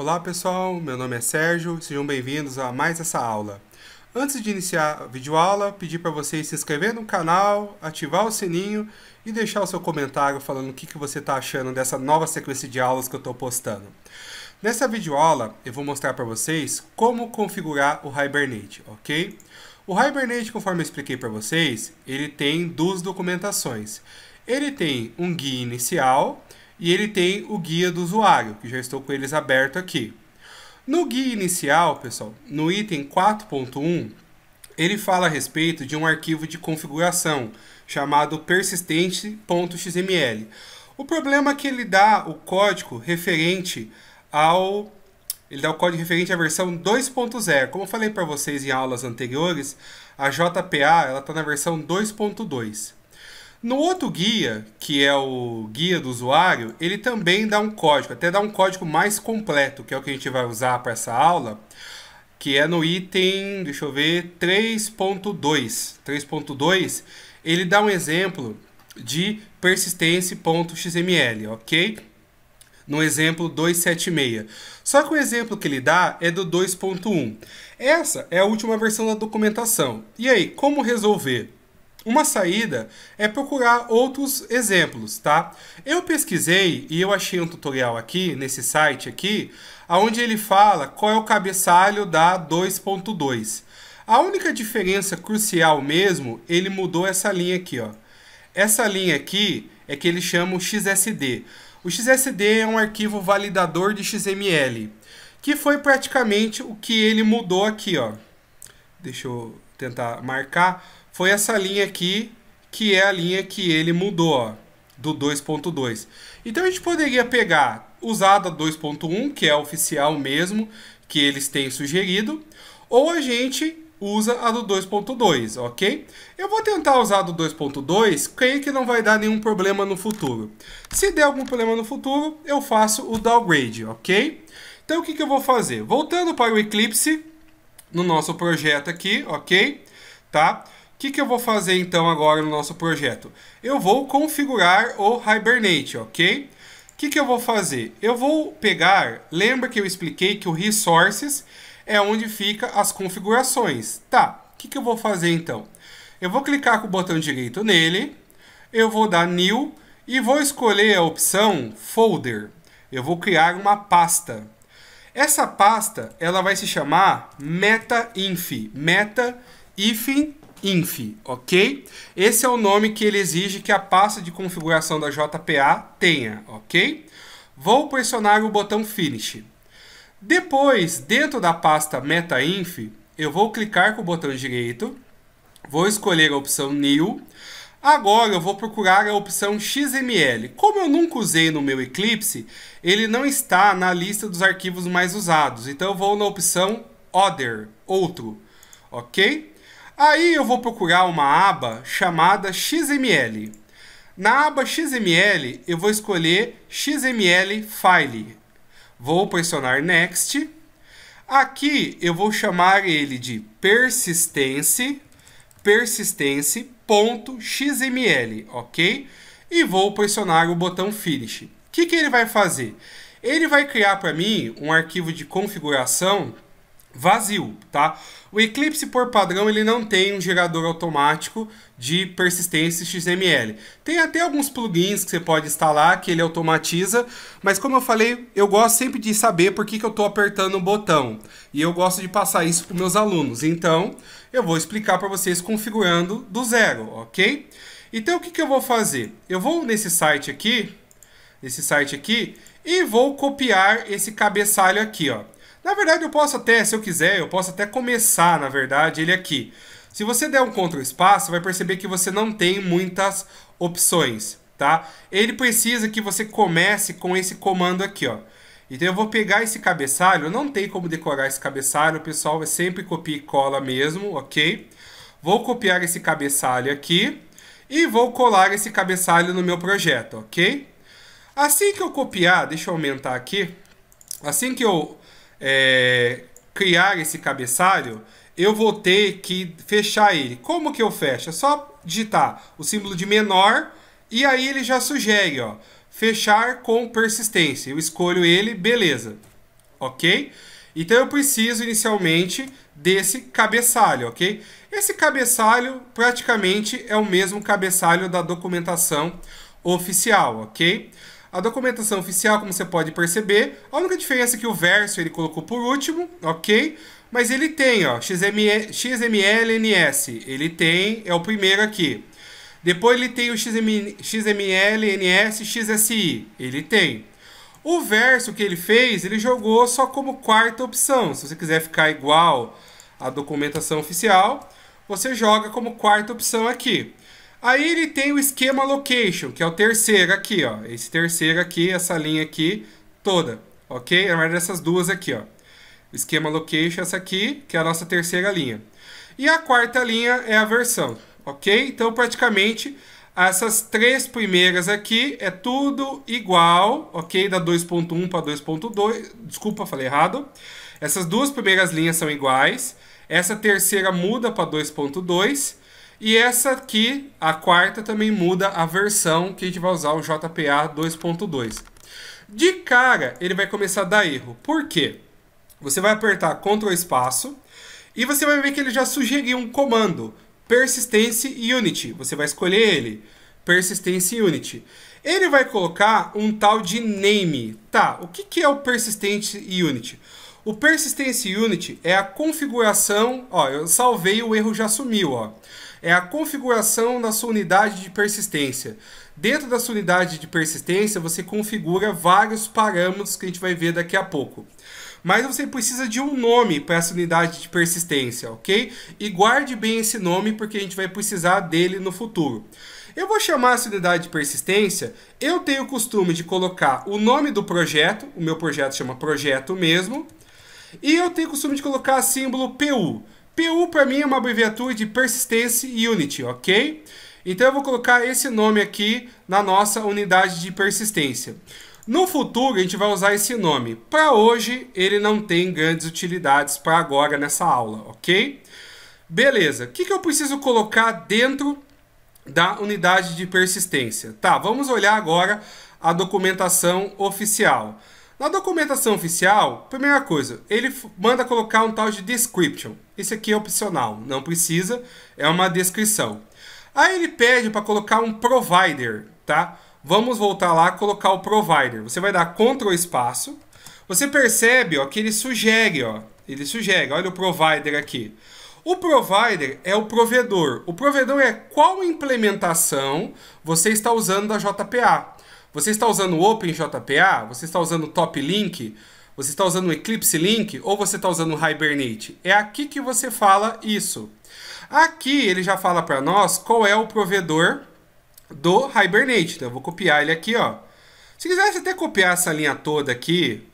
Olá pessoal, meu nome é Sérgio, sejam bem-vindos a mais essa aula. Antes de iniciar a videoaula, pedi para vocês se inscrever no canal, ativar o sininho e deixar o seu comentário falando o que, que você está achando dessa nova sequência de aulas que eu estou postando. Nessa videoaula, eu vou mostrar para vocês como configurar o Hibernate, ok? O Hibernate, conforme eu expliquei para vocês, ele tem duas documentações. Ele tem um guia inicial, e ele tem o guia do usuário, que já estou com eles aberto aqui. No guia inicial, pessoal, no item 4.1, ele fala a respeito de um arquivo de configuração chamado persistente.xml. O problema é que ele dá o código referente ao ele dá o código referente à versão 2.0. Como eu falei para vocês em aulas anteriores, a JPA ela está na versão 2.2. No outro guia, que é o guia do usuário, ele também dá um código, até dá um código mais completo, que é o que a gente vai usar para essa aula, que é no item, deixa eu ver, 3.2. 3.2, ele dá um exemplo de persistência.xml, ok? No exemplo 276. Só que o exemplo que ele dá é do 2.1. Essa é a última versão da documentação. E aí, como resolver? Uma saída é procurar outros exemplos, tá? Eu pesquisei e eu achei um tutorial aqui, nesse site aqui, onde ele fala qual é o cabeçalho da 2.2. A única diferença crucial mesmo, ele mudou essa linha aqui, ó. Essa linha aqui é que ele chama o XSD. O XSD é um arquivo validador de XML, que foi praticamente o que ele mudou aqui, ó. Deixa eu tentar marcar foi essa linha aqui, que é a linha que ele mudou, ó, do 2.2. Então a gente poderia pegar usada 2.1, que é oficial mesmo, que eles têm sugerido, ou a gente usa a do 2.2, ok? Eu vou tentar usar a do 2.2, creio que não vai dar nenhum problema no futuro. Se der algum problema no futuro, eu faço o downgrade, ok? Então o que, que eu vou fazer? Voltando para o Eclipse, no nosso projeto aqui, ok? Tá? O que, que, eu vou fazer então agora no nosso projeto? Eu vou configurar o Hibernate, ok? O que, que eu vou fazer? Eu vou pegar, lembra que eu expliquei que o Resources é onde fica as configurações. Tá, o que, que eu vou fazer então? Eu vou clicar com o botão direito nele, eu vou dar New e vou escolher a opção Folder. Eu vou criar uma pasta. Essa pasta ela vai se chamar meta-inf, meta-ifin inf, ok? Esse é o nome que ele exige que a pasta de configuração da JPA tenha, ok? Vou pressionar o botão Finish. Depois, dentro da pasta metainf, eu vou clicar com o botão direito, vou escolher a opção New, Agora eu vou procurar a opção XML. Como eu nunca usei no meu Eclipse, ele não está na lista dos arquivos mais usados. Então eu vou na opção Other, outro, ok? Aí eu vou procurar uma aba chamada XML. Na aba XML, eu vou escolher XML File. Vou pressionar Next. Aqui eu vou chamar ele de persistence, persistence.xml, ok? E vou pressionar o botão Finish. O que, que ele vai fazer? Ele vai criar para mim um arquivo de configuração vazio, tá? O Eclipse, por padrão, ele não tem um gerador automático de persistência XML. Tem até alguns plugins que você pode instalar, que ele automatiza, mas como eu falei, eu gosto sempre de saber por que, que eu estou apertando o botão. E eu gosto de passar isso para meus alunos. Então, eu vou explicar para vocês configurando do zero, ok? Então, o que, que eu vou fazer? Eu vou nesse site aqui, nesse site aqui, e vou copiar esse cabeçalho aqui, ó. Na verdade, eu posso até, se eu quiser, eu posso até começar, na verdade, ele aqui. Se você der um Ctrl espaço, vai perceber que você não tem muitas opções, tá? Ele precisa que você comece com esse comando aqui, ó. Então eu vou pegar esse cabeçalho, não tem como decorar esse cabeçalho, pessoal. É sempre copia e cola mesmo, ok? Vou copiar esse cabeçalho aqui e vou colar esse cabeçalho no meu projeto, ok? Assim que eu copiar, deixa eu aumentar aqui, assim que eu é, criar esse cabeçalho, eu vou ter que fechar ele. Como que eu fecho? É só digitar o símbolo de menor e aí ele já sugere, ó, fechar com persistência. Eu escolho ele, beleza. OK? Então eu preciso inicialmente desse cabeçalho, OK? Esse cabeçalho praticamente é o mesmo cabeçalho da documentação oficial, OK? A documentação oficial, como você pode perceber, a única diferença é que o verso ele colocou por último, ok? Mas ele tem, ó, XML, XMLNS. Ele tem, é o primeiro aqui. Depois ele tem o XMLNS, XSI. Ele tem. O verso que ele fez, ele jogou só como quarta opção. Se você quiser ficar igual à documentação oficial, você joga como quarta opção aqui. Aí ele tem o esquema location, que é o terceiro aqui, ó. Esse terceiro aqui, essa linha aqui toda, ok? É mais dessas duas aqui, ó. esquema location, essa aqui, que é a nossa terceira linha. E a quarta linha é a versão, ok? Então, praticamente, essas três primeiras aqui é tudo igual, ok? Da 2.1 para 2.2, desculpa, falei errado. Essas duas primeiras linhas são iguais. Essa terceira muda para 2.2 e essa aqui, a quarta, também muda a versão que a gente vai usar, o JPA 2.2. De cara, ele vai começar a dar erro. Por quê? Você vai apertar Ctrl espaço e você vai ver que ele já sugeriu um comando, Persistence Unity. Você vai escolher ele, Persistence Unity. Ele vai colocar um tal de name. Tá, o que, que é o Persistence Unity? O Persistence Unit é a configuração, ó, eu salvei o erro já sumiu, ó. É a configuração da sua unidade de persistência. Dentro da sua unidade de persistência, você configura vários parâmetros que a gente vai ver daqui a pouco mas você precisa de um nome para essa unidade de persistência, ok? E guarde bem esse nome porque a gente vai precisar dele no futuro. Eu vou chamar essa unidade de persistência. Eu tenho o costume de colocar o nome do projeto, o meu projeto chama projeto mesmo, e eu tenho o costume de colocar símbolo PU. PU para mim é uma abreviatura de Persistence Unit, ok? Então eu vou colocar esse nome aqui na nossa unidade de persistência. No futuro a gente vai usar esse nome. Para hoje ele não tem grandes utilidades para agora nessa aula, ok? Beleza, o que, que eu preciso colocar dentro da unidade de persistência? Tá, vamos olhar agora a documentação oficial. Na documentação oficial, primeira coisa, ele manda colocar um tal de description. Isso aqui é opcional, não precisa, é uma descrição. Aí ele pede para colocar um provider, tá? Vamos voltar lá colocar o provider. Você vai dar Ctrl espaço. Você percebe ó, que ele sugere, ó, ele sugere, olha o provider aqui. O provider é o provedor. O provedor é qual implementação você está usando da JPA. Você está usando o OpenJPA? Você está usando o TopLink? Você está usando o Eclipse Link? Ou você está usando o Hibernate? É aqui que você fala isso. Aqui ele já fala para nós qual é o provedor do Hibernate. Então eu vou copiar ele aqui, ó. Se quisesse até copiar essa linha toda aqui,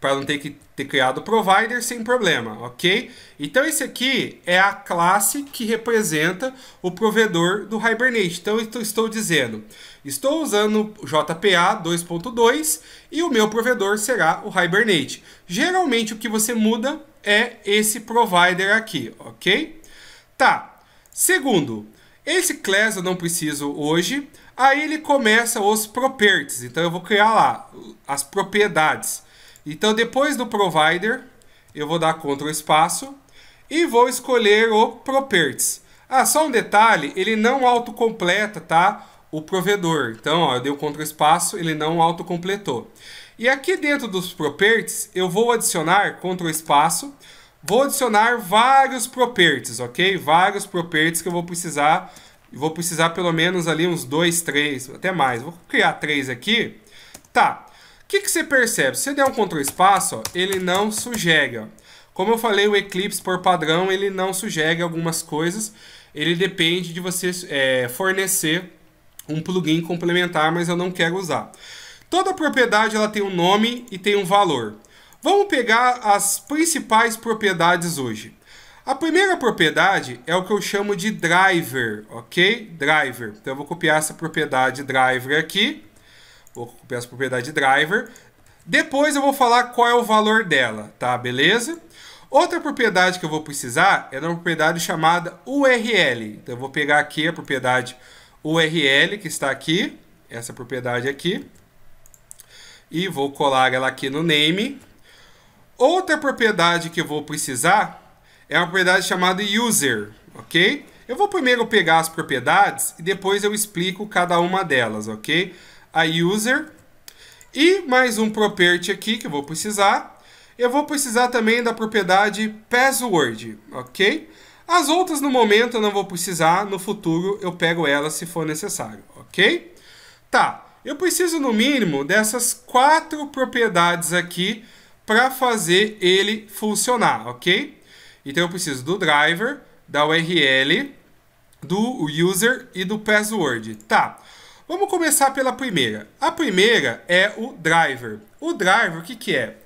para não ter que ter criado o provider sem problema, ok? Então esse aqui é a classe que representa o provedor do Hibernate. Então estou dizendo, estou usando JPA 2.2 e o meu provedor será o Hibernate. Geralmente o que você muda é esse provider aqui, ok? Tá, segundo, esse class eu não preciso hoje, aí ele começa os properties, então eu vou criar lá as propriedades. Então, depois do provider, eu vou dar Ctrl espaço e vou escolher o properties. Ah, só um detalhe, ele não autocompleta, tá? O provedor. Então, ó, eu dei o Ctrl espaço, ele não autocompletou. E aqui dentro dos properties, eu vou adicionar, Ctrl espaço, vou adicionar vários properties, ok? Vários properties que eu vou precisar, vou precisar pelo menos ali uns dois, três, até mais. Vou criar três aqui. Tá, o que, que você percebe? Se você der um control espaço, ó, ele não sujega. Como eu falei, o Eclipse, por padrão, ele não sujega algumas coisas. Ele depende de você é, fornecer um plugin complementar, mas eu não quero usar. Toda propriedade ela tem um nome e tem um valor. Vamos pegar as principais propriedades hoje. A primeira propriedade é o que eu chamo de driver, ok? Driver. Então eu vou copiar essa propriedade driver aqui. Vou copiar essa propriedade driver. Depois eu vou falar qual é o valor dela, tá? Beleza? Outra propriedade que eu vou precisar é uma propriedade chamada URL. Então eu vou pegar aqui a propriedade URL que está aqui, essa propriedade aqui, e vou colar ela aqui no name. Outra propriedade que eu vou precisar é uma propriedade chamada user, ok? Eu vou primeiro pegar as propriedades e depois eu explico cada uma delas, ok? a user. E mais um property aqui que eu vou precisar. Eu vou precisar também da propriedade password, ok? As outras no momento eu não vou precisar, no futuro eu pego elas se for necessário, ok? Tá, eu preciso no mínimo dessas quatro propriedades aqui para fazer ele funcionar, ok? Então eu preciso do driver, da URL, do user e do password. Tá, Vamos começar pela primeira. A primeira é o driver. O driver, o que, que é?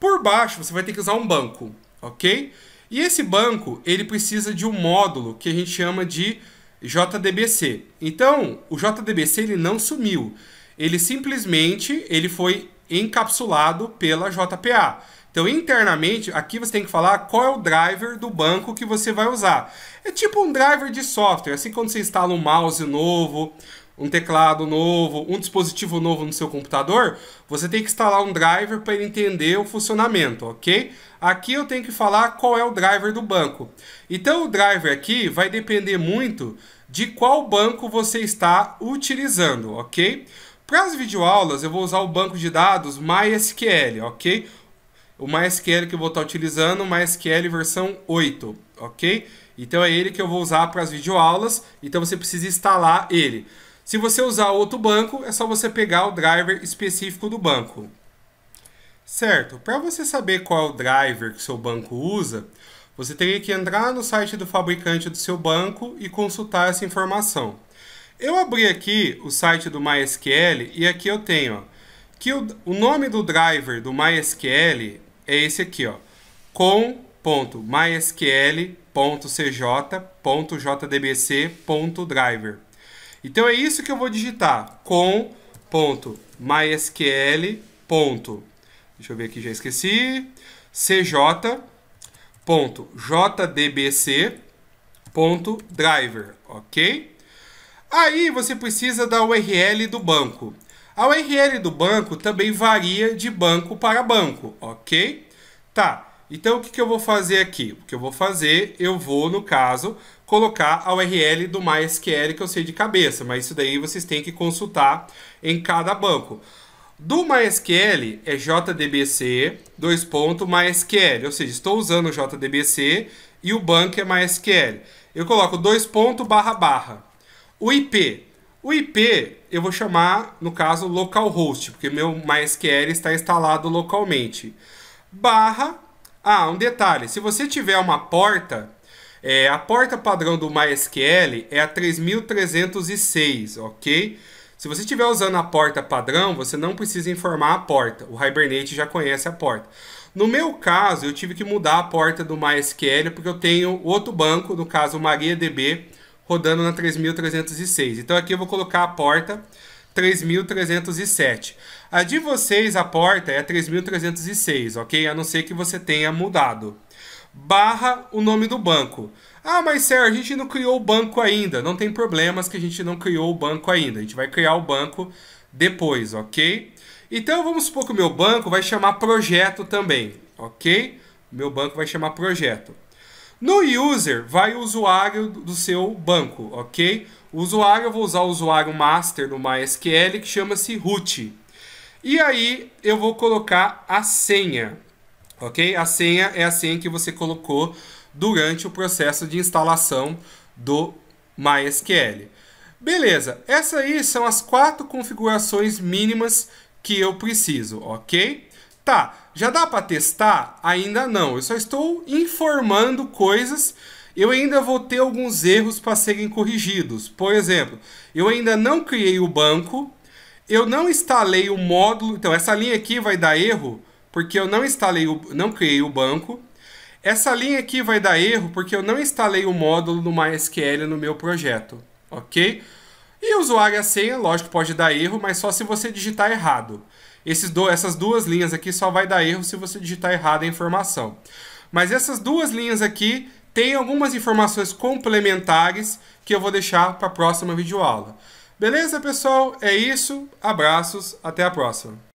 Por baixo você vai ter que usar um banco, ok? E esse banco, ele precisa de um módulo que a gente chama de JDBC. Então, o JDBC ele não sumiu. Ele simplesmente ele foi encapsulado pela JPA. Então, internamente, aqui você tem que falar qual é o driver do banco que você vai usar. É tipo um driver de software, assim quando você instala um mouse novo, um teclado novo, um dispositivo novo no seu computador, você tem que instalar um driver para ele entender o funcionamento, ok? Aqui eu tenho que falar qual é o driver do banco. Então o driver aqui vai depender muito de qual banco você está utilizando, ok? Para as videoaulas eu vou usar o banco de dados MySQL, ok? O MySQL que eu vou estar utilizando, MySQL versão 8, ok? Então é ele que eu vou usar para as videoaulas, então você precisa instalar ele. Se você usar outro banco, é só você pegar o driver específico do banco. Certo, para você saber qual é o driver que seu banco usa, você teria que entrar no site do fabricante do seu banco e consultar essa informação. Eu abri aqui o site do MySQL e aqui eu tenho ó, que o, o, nome do driver do MySQL é esse aqui, ó, com.mysql.cj.jdbc.driver. Então é isso que eu vou digitar, com.mysql. Deixa eu ver aqui, já esqueci. cj.jdbc.driver, ok? Aí você precisa da URL do banco. A URL do banco também varia de banco para banco, ok? Tá, então o que, que eu vou fazer aqui? O que eu vou fazer, eu vou, no caso, colocar a URL do MySQL que eu sei de cabeça, mas isso daí vocês têm que consultar em cada banco. Do MySQL é JDBC, dois pontos, MySQL, ou seja, estou usando o JDBC e o banco é MySQL. Eu coloco dois pontos, barra, barra. O IP, o IP eu vou chamar, no caso, localhost, porque meu MySQL está instalado localmente. Barra, ah, um detalhe, se você tiver uma porta, é, a porta padrão do MySQL é a 3306, ok? Se você estiver usando a porta padrão, você não precisa informar a porta. O Hibernate já conhece a porta. No meu caso, eu tive que mudar a porta do MySQL porque eu tenho outro banco, no caso o MariaDB, rodando na 3306. Então aqui eu vou colocar a porta 3307. A de vocês, a porta é a 3306, ok? A não ser que você tenha mudado barra o nome do banco. Ah, mas Sérgio, a gente não criou o banco ainda. Não tem problemas que a gente não criou o banco ainda. A gente vai criar o banco depois, ok? Então vamos supor que o meu banco vai chamar projeto também, ok? Meu banco vai chamar projeto. No user vai o usuário do seu banco, ok? O usuário, eu vou usar o usuário master no MySQL que chama-se root. E aí eu vou colocar a senha ok? A senha é a senha que você colocou durante o processo de instalação do MySQL. Beleza, essas aí são as quatro configurações mínimas que eu preciso, ok? Tá, já dá para testar? Ainda não, eu só estou informando coisas eu ainda vou ter alguns erros para serem corrigidos. Por exemplo, eu ainda não criei o banco, eu não instalei o módulo. Então, essa linha aqui vai dar erro porque eu não instalei, o, não criei o banco. Essa linha aqui vai dar erro porque eu não instalei o módulo do MySQL no meu projeto, ok? E usuário e a senha, lógico, pode dar erro, mas só se você digitar errado. Esses do, essas duas linhas aqui só vai dar erro se você digitar errado a informação. Mas essas duas linhas aqui têm algumas informações complementares que eu vou deixar para a próxima videoaula. Beleza, pessoal? É isso. Abraços. Até a próxima.